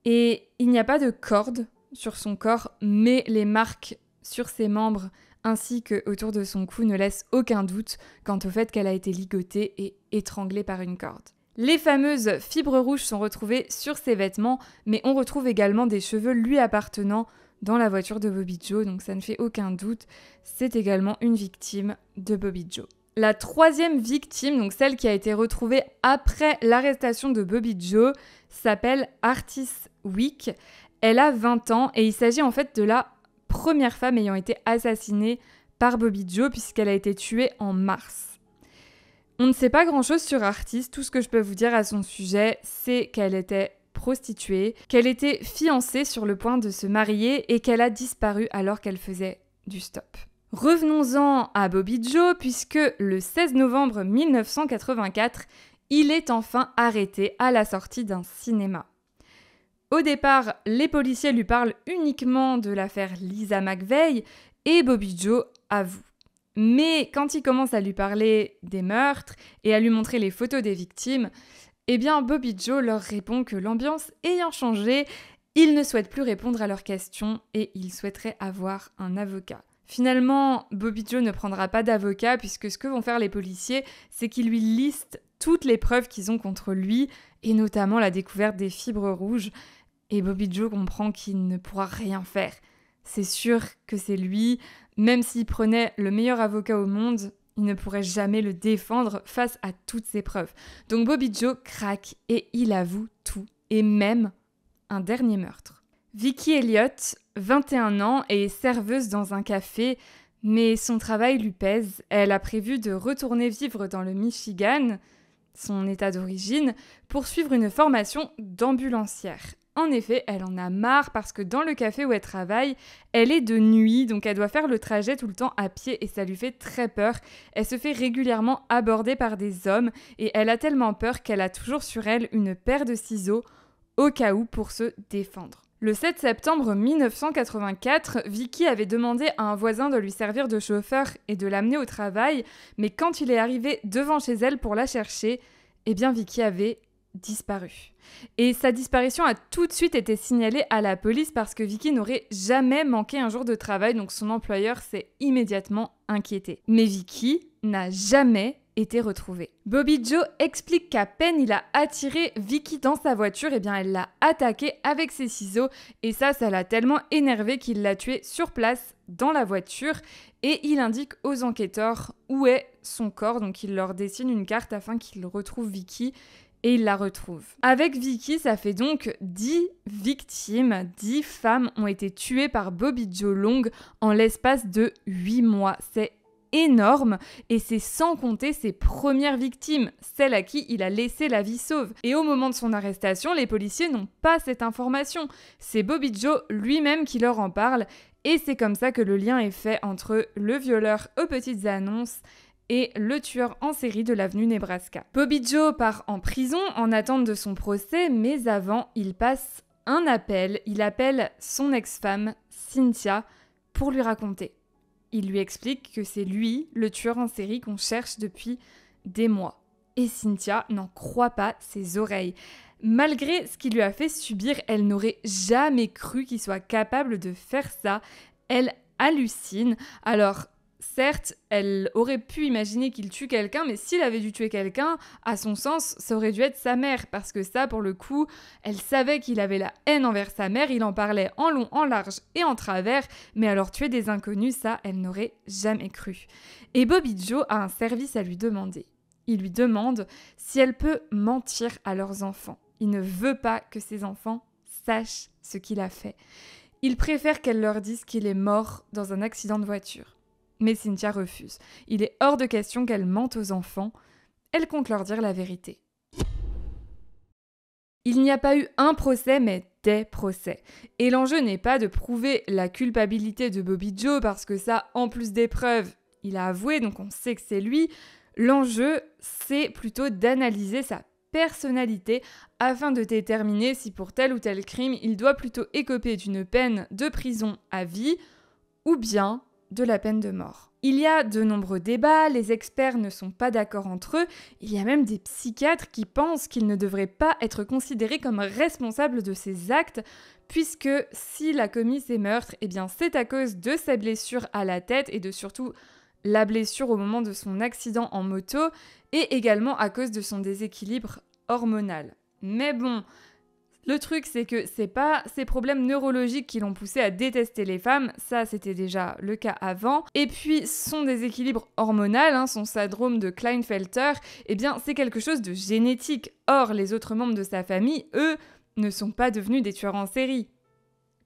Et il n'y a pas de corde sur son corps, mais les marques sur ses membres ainsi que autour de son cou ne laissent aucun doute quant au fait qu'elle a été ligotée et étranglée par une corde. Les fameuses fibres rouges sont retrouvées sur ses vêtements, mais on retrouve également des cheveux lui appartenant dans la voiture de Bobby Joe, donc ça ne fait aucun doute, c'est également une victime de Bobby Joe. La troisième victime, donc celle qui a été retrouvée après l'arrestation de Bobby Joe, s'appelle Artis Wick. Elle a 20 ans et il s'agit en fait de la première femme ayant été assassinée par Bobby Joe puisqu'elle a été tuée en mars. On ne sait pas grand-chose sur Artis, tout ce que je peux vous dire à son sujet, c'est qu'elle était prostituée, qu'elle était fiancée sur le point de se marier et qu'elle a disparu alors qu'elle faisait du stop. Revenons-en à Bobby Joe, puisque le 16 novembre 1984, il est enfin arrêté à la sortie d'un cinéma. Au départ, les policiers lui parlent uniquement de l'affaire Lisa McVeigh et Bobby Joe avoue. Mais quand il commence à lui parler des meurtres et à lui montrer les photos des victimes, eh bien Bobby Joe leur répond que l'ambiance ayant changé, il ne souhaite plus répondre à leurs questions et il souhaiterait avoir un avocat. Finalement, Bobby Joe ne prendra pas d'avocat puisque ce que vont faire les policiers, c'est qu'ils lui listent toutes les preuves qu'ils ont contre lui, et notamment la découverte des fibres rouges. Et Bobby Joe comprend qu'il ne pourra rien faire. C'est sûr que c'est lui, même s'il prenait le meilleur avocat au monde, il ne pourrait jamais le défendre face à toutes ces preuves. Donc Bobby Joe craque et il avoue tout, et même un dernier meurtre. Vicky Elliott, 21 ans et serveuse dans un café, mais son travail lui pèse. Elle a prévu de retourner vivre dans le Michigan, son état d'origine, pour suivre une formation d'ambulancière. En effet, elle en a marre parce que dans le café où elle travaille, elle est de nuit, donc elle doit faire le trajet tout le temps à pied et ça lui fait très peur. Elle se fait régulièrement aborder par des hommes et elle a tellement peur qu'elle a toujours sur elle une paire de ciseaux au cas où pour se défendre. Le 7 septembre 1984, Vicky avait demandé à un voisin de lui servir de chauffeur et de l'amener au travail, mais quand il est arrivé devant chez elle pour la chercher, eh bien Vicky avait disparu. Et sa disparition a tout de suite été signalée à la police parce que Vicky n'aurait jamais manqué un jour de travail, donc son employeur s'est immédiatement inquiété. Mais Vicky n'a jamais été retrouvé. Bobby Joe explique qu'à peine il a attiré Vicky dans sa voiture, et eh bien elle l'a attaqué avec ses ciseaux et ça, ça l'a tellement énervé qu'il l'a tué sur place dans la voiture et il indique aux enquêteurs où est son corps, donc il leur dessine une carte afin qu'ils retrouvent Vicky et il la retrouve. Avec Vicky, ça fait donc 10 victimes, 10 femmes ont été tuées par Bobby Joe Long en l'espace de 8 mois. C'est énorme, et c'est sans compter ses premières victimes, celles à qui il a laissé la vie sauve. Et au moment de son arrestation, les policiers n'ont pas cette information. C'est Bobby Joe lui-même qui leur en parle, et c'est comme ça que le lien est fait entre le violeur aux petites annonces et le tueur en série de l'avenue Nebraska. Bobby Joe part en prison en attente de son procès, mais avant, il passe un appel. Il appelle son ex-femme, Cynthia, pour lui raconter. Il lui explique que c'est lui, le tueur en série qu'on cherche depuis des mois. Et Cynthia n'en croit pas ses oreilles. Malgré ce qu'il lui a fait subir, elle n'aurait jamais cru qu'il soit capable de faire ça. Elle hallucine. Alors, Certes, elle aurait pu imaginer qu'il tue quelqu'un, mais s'il avait dû tuer quelqu'un, à son sens, ça aurait dû être sa mère, parce que ça, pour le coup, elle savait qu'il avait la haine envers sa mère, il en parlait en long, en large et en travers, mais alors tuer des inconnus, ça, elle n'aurait jamais cru. Et Bobby Joe a un service à lui demander. Il lui demande si elle peut mentir à leurs enfants. Il ne veut pas que ses enfants sachent ce qu'il a fait. Il préfère qu'elle leur dise qu'il est mort dans un accident de voiture. Mais Cynthia refuse. Il est hors de question qu'elle mente aux enfants. Elle compte leur dire la vérité. Il n'y a pas eu un procès, mais des procès. Et l'enjeu n'est pas de prouver la culpabilité de Bobby Joe, parce que ça, en plus des preuves, il a avoué, donc on sait que c'est lui. L'enjeu, c'est plutôt d'analyser sa personnalité afin de déterminer si pour tel ou tel crime il doit plutôt écoper d'une peine de prison à vie ou bien de la peine de mort. Il y a de nombreux débats, les experts ne sont pas d'accord entre eux, il y a même des psychiatres qui pensent qu'il ne devrait pas être considéré comme responsable de ses actes, puisque s'il a commis ces meurtres, eh bien c'est à cause de sa blessure à la tête et de surtout la blessure au moment de son accident en moto, et également à cause de son déséquilibre hormonal. Mais bon, le truc, c'est que c'est pas ces problèmes neurologiques qui l'ont poussé à détester les femmes, ça c'était déjà le cas avant. Et puis son déséquilibre hormonal, hein, son syndrome de Kleinfelter, eh bien c'est quelque chose de génétique. Or, les autres membres de sa famille, eux, ne sont pas devenus des tueurs en série.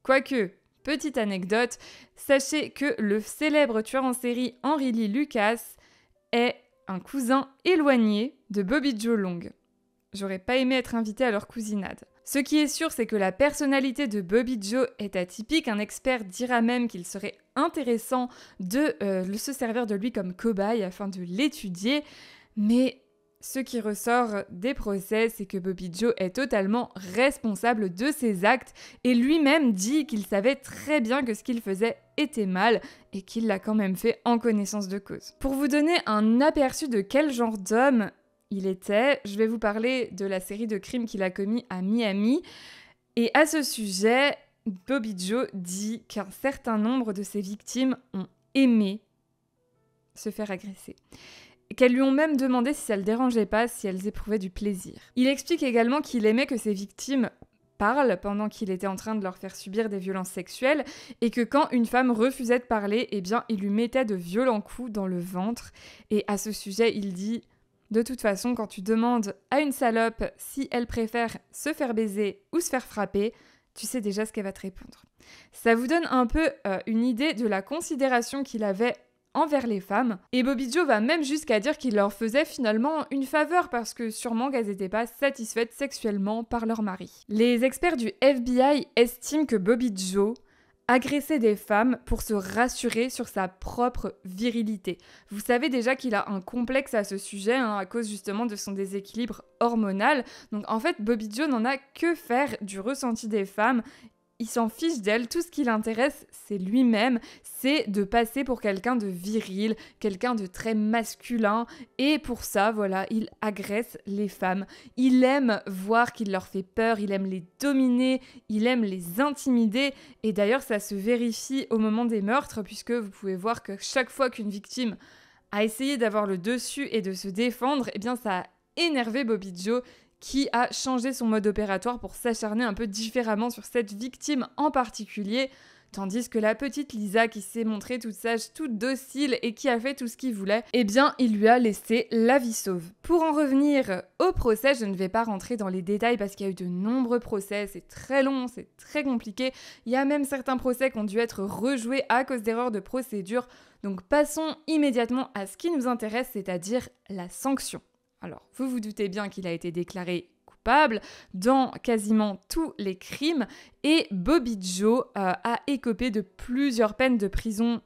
Quoique, petite anecdote, sachez que le célèbre tueur en série Henry Lee Lucas est un cousin éloigné de Bobby Joe Long. J'aurais pas aimé être invité à leur cousinade. Ce qui est sûr, c'est que la personnalité de Bobby Joe est atypique. Un expert dira même qu'il serait intéressant de euh, se servir de lui comme cobaye afin de l'étudier. Mais ce qui ressort des procès, c'est que Bobby Joe est totalement responsable de ses actes et lui-même dit qu'il savait très bien que ce qu'il faisait était mal et qu'il l'a quand même fait en connaissance de cause. Pour vous donner un aperçu de quel genre d'homme il était. Je vais vous parler de la série de crimes qu'il a commis à Miami. Et à ce sujet, Bobby Joe dit qu'un certain nombre de ses victimes ont aimé se faire agresser qu'elles lui ont même demandé si ça le dérangeait pas, si elles éprouvaient du plaisir. Il explique également qu'il aimait que ses victimes parlent pendant qu'il était en train de leur faire subir des violences sexuelles et que quand une femme refusait de parler, eh bien, il lui mettait de violents coups dans le ventre. Et à ce sujet, il dit de toute façon, quand tu demandes à une salope si elle préfère se faire baiser ou se faire frapper, tu sais déjà ce qu'elle va te répondre. Ça vous donne un peu euh, une idée de la considération qu'il avait envers les femmes. Et Bobby Joe va même jusqu'à dire qu'il leur faisait finalement une faveur parce que sûrement qu'elles n'étaient pas satisfaites sexuellement par leur mari. Les experts du FBI estiment que Bobby Joe agresser des femmes pour se rassurer sur sa propre virilité. Vous savez déjà qu'il a un complexe à ce sujet, hein, à cause justement de son déséquilibre hormonal. Donc en fait, Bobby Joe n'en a que faire du ressenti des femmes il s'en fiche d'elle, tout ce qui l'intéresse, c'est lui-même, c'est de passer pour quelqu'un de viril, quelqu'un de très masculin, et pour ça, voilà, il agresse les femmes. Il aime voir qu'il leur fait peur, il aime les dominer, il aime les intimider, et d'ailleurs ça se vérifie au moment des meurtres, puisque vous pouvez voir que chaque fois qu'une victime a essayé d'avoir le dessus et de se défendre, eh bien ça a énervé Bobby Joe qui a changé son mode opératoire pour s'acharner un peu différemment sur cette victime en particulier, tandis que la petite Lisa qui s'est montrée toute sage, toute docile et qui a fait tout ce qu'il voulait, eh bien il lui a laissé la vie sauve. Pour en revenir au procès, je ne vais pas rentrer dans les détails parce qu'il y a eu de nombreux procès, c'est très long, c'est très compliqué, il y a même certains procès qui ont dû être rejoués à cause d'erreurs de procédure, donc passons immédiatement à ce qui nous intéresse, c'est-à-dire la sanction. Alors, vous vous doutez bien qu'il a été déclaré coupable dans quasiment tous les crimes et Bobby Joe euh, a écopé de plusieurs peines de prison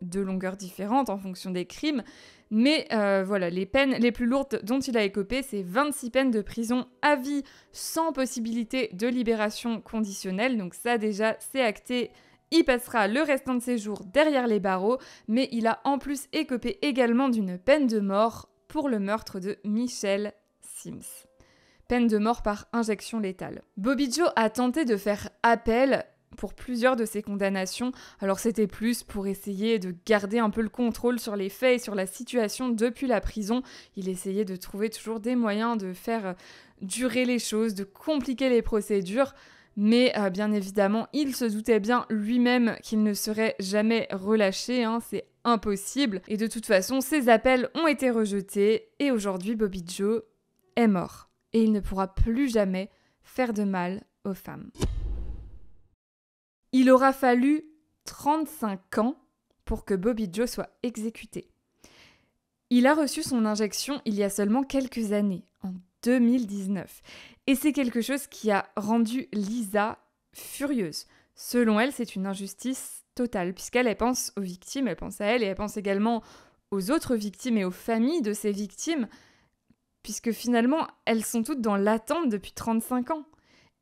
de longueurs différentes en fonction des crimes. Mais euh, voilà, les peines les plus lourdes dont il a écopé, c'est 26 peines de prison à vie sans possibilité de libération conditionnelle. Donc ça déjà, c'est acté. Il passera le restant de ses jours derrière les barreaux, mais il a en plus écopé également d'une peine de mort pour le meurtre de Michelle Sims. Peine de mort par injection létale. Bobby Joe a tenté de faire appel pour plusieurs de ses condamnations, alors c'était plus pour essayer de garder un peu le contrôle sur les faits et sur la situation depuis la prison. Il essayait de trouver toujours des moyens de faire euh, durer les choses, de compliquer les procédures, mais euh, bien évidemment, il se doutait bien lui-même qu'il ne serait jamais relâché. Hein. C'est impossible. Et de toute façon, ces appels ont été rejetés et aujourd'hui Bobby Joe est mort. Et il ne pourra plus jamais faire de mal aux femmes. Il aura fallu 35 ans pour que Bobby Joe soit exécuté. Il a reçu son injection il y a seulement quelques années, en 2019. Et c'est quelque chose qui a rendu Lisa furieuse. Selon elle, c'est une injustice puisqu'elle, pense aux victimes, elle pense à elle, et elle pense également aux autres victimes et aux familles de ces victimes, puisque finalement, elles sont toutes dans l'attente depuis 35 ans.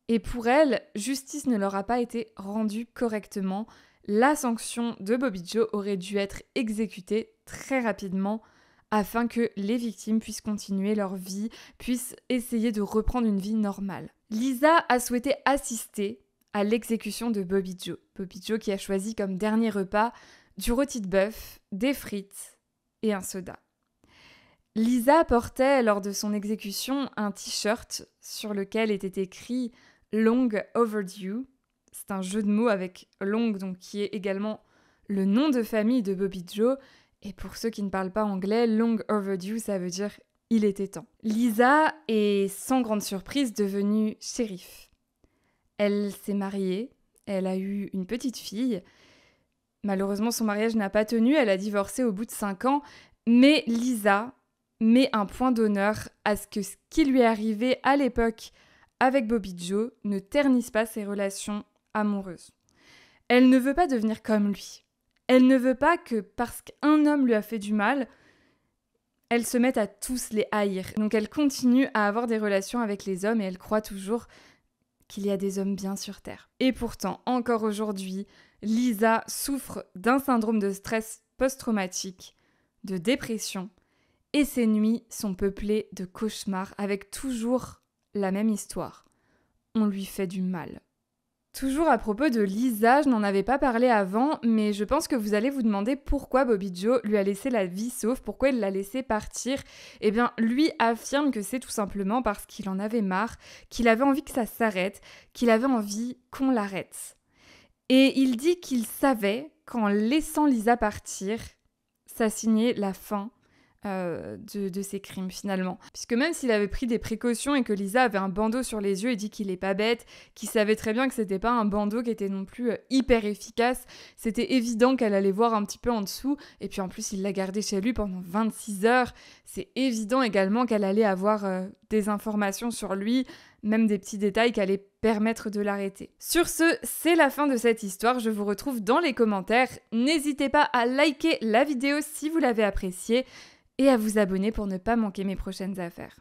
Et pour elles, justice ne leur a pas été rendue correctement. La sanction de Bobby Joe aurait dû être exécutée très rapidement afin que les victimes puissent continuer leur vie, puissent essayer de reprendre une vie normale. Lisa a souhaité assister à l'exécution de Bobby Joe. Bobby Joe qui a choisi comme dernier repas du rôti de bœuf, des frites et un soda. Lisa portait lors de son exécution un t-shirt sur lequel était écrit Long Overdue. C'est un jeu de mots avec Long, donc qui est également le nom de famille de Bobby Joe. Et pour ceux qui ne parlent pas anglais, Long Overdue, ça veut dire il était temps. Lisa est sans grande surprise devenue shérif. Elle s'est mariée, elle a eu une petite fille. Malheureusement, son mariage n'a pas tenu, elle a divorcé au bout de cinq ans, mais Lisa met un point d'honneur à ce que ce qui lui est arrivé à l'époque avec Bobby Joe ne ternisse pas ses relations amoureuses. Elle ne veut pas devenir comme lui. Elle ne veut pas que parce qu'un homme lui a fait du mal, elle se mette à tous les haïr. Donc elle continue à avoir des relations avec les hommes et elle croit toujours qu'il y a des hommes bien sur Terre. Et pourtant, encore aujourd'hui, Lisa souffre d'un syndrome de stress post-traumatique, de dépression, et ses nuits sont peuplées de cauchemars avec toujours la même histoire. On lui fait du mal. Toujours à propos de Lisa, je n'en avais pas parlé avant, mais je pense que vous allez vous demander pourquoi Bobby Joe lui a laissé la vie sauve, pourquoi il l'a laissé partir. Eh bien, lui affirme que c'est tout simplement parce qu'il en avait marre, qu'il avait envie que ça s'arrête, qu'il avait envie qu'on l'arrête. Et il dit qu'il savait qu'en laissant Lisa partir, ça signait la fin euh, de, ses crimes finalement. Puisque même s'il avait pris des précautions et que Lisa avait un bandeau sur les yeux et dit qu'il est pas bête, qu'il savait très bien que c'était pas un bandeau qui était non plus euh, hyper efficace, c'était évident qu'elle allait voir un petit peu en dessous et puis en plus il l'a gardé chez lui pendant 26 heures, c'est évident également qu'elle allait avoir euh, des informations sur lui, même des petits détails qui allaient permettre de l'arrêter. Sur ce, c'est la fin de cette histoire, je vous retrouve dans les commentaires. N'hésitez pas à liker la vidéo si vous l'avez appréciée et à vous abonner pour ne pas manquer mes prochaines affaires.